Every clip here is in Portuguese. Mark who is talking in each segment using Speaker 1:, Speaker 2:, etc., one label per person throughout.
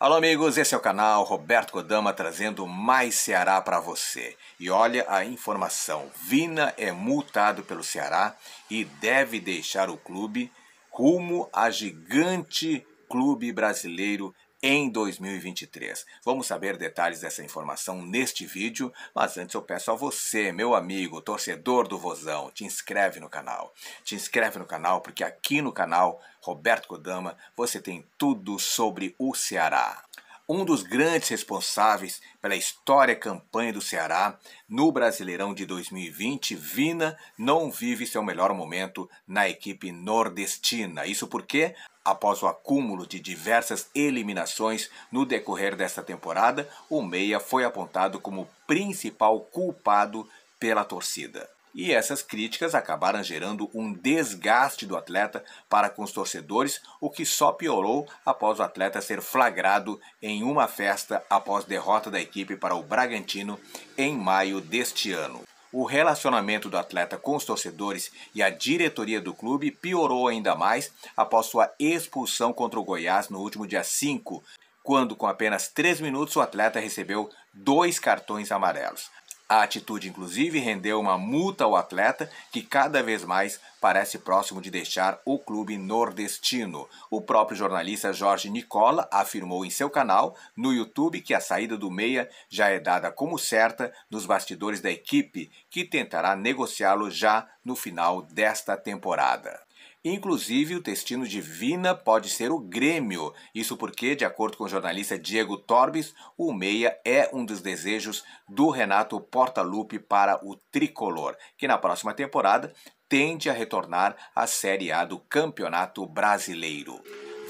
Speaker 1: Alô, amigos, esse é o canal Roberto Kodama trazendo mais Ceará para você. E olha a informação: Vina é multado pelo Ceará e deve deixar o clube rumo a gigante clube brasileiro em 2023. Vamos saber detalhes dessa informação neste vídeo, mas antes eu peço a você, meu amigo, torcedor do Vozão, te inscreve no canal. Te inscreve no canal porque aqui no canal Roberto Kodama você tem tudo sobre o Ceará um dos grandes responsáveis pela história campanha do Ceará no Brasileirão de 2020, Vina não vive seu melhor momento na equipe nordestina. Isso porque, após o acúmulo de diversas eliminações no decorrer desta temporada, o Meia foi apontado como principal culpado pela torcida. E essas críticas acabaram gerando um desgaste do atleta para com os torcedores, o que só piorou após o atleta ser flagrado em uma festa após derrota da equipe para o Bragantino em maio deste ano. O relacionamento do atleta com os torcedores e a diretoria do clube piorou ainda mais após sua expulsão contra o Goiás no último dia 5, quando, com apenas 3 minutos, o atleta recebeu dois cartões amarelos. A atitude, inclusive, rendeu uma multa ao atleta, que cada vez mais parece próximo de deixar o clube nordestino. O próprio jornalista Jorge Nicola afirmou em seu canal no YouTube que a saída do Meia já é dada como certa nos bastidores da equipe, que tentará negociá-lo já no final desta temporada. Inclusive, o destino de Vina pode ser o Grêmio. Isso porque, de acordo com o jornalista Diego Torbes, o Meia é um dos desejos do Renato Portaluppi para o tricolor, que na próxima temporada tende a retornar à Série A do Campeonato Brasileiro.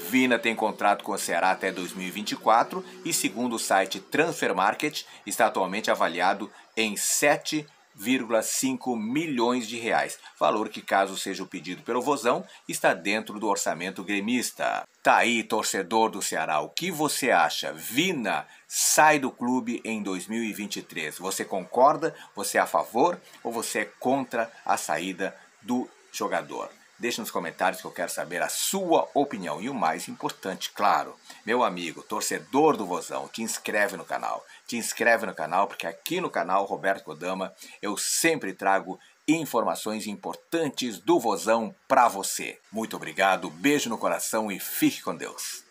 Speaker 1: Vina tem contrato com o Ceará até 2024 e, segundo o site Transfer Market, está atualmente avaliado em 7 1,5 milhões de reais, valor que, caso seja o pedido pelo Vozão, está dentro do orçamento gremista. Tá aí, torcedor do Ceará, o que você acha? Vina sai do clube em 2023. Você concorda? Você é a favor ou você é contra a saída do jogador? Deixe nos comentários que eu quero saber a sua opinião. E o mais importante, claro, meu amigo, torcedor do Vozão, te inscreve no canal. Te inscreve no canal, porque aqui no canal Roberto Kodama eu sempre trago informações importantes do Vozão para você. Muito obrigado, beijo no coração e fique com Deus.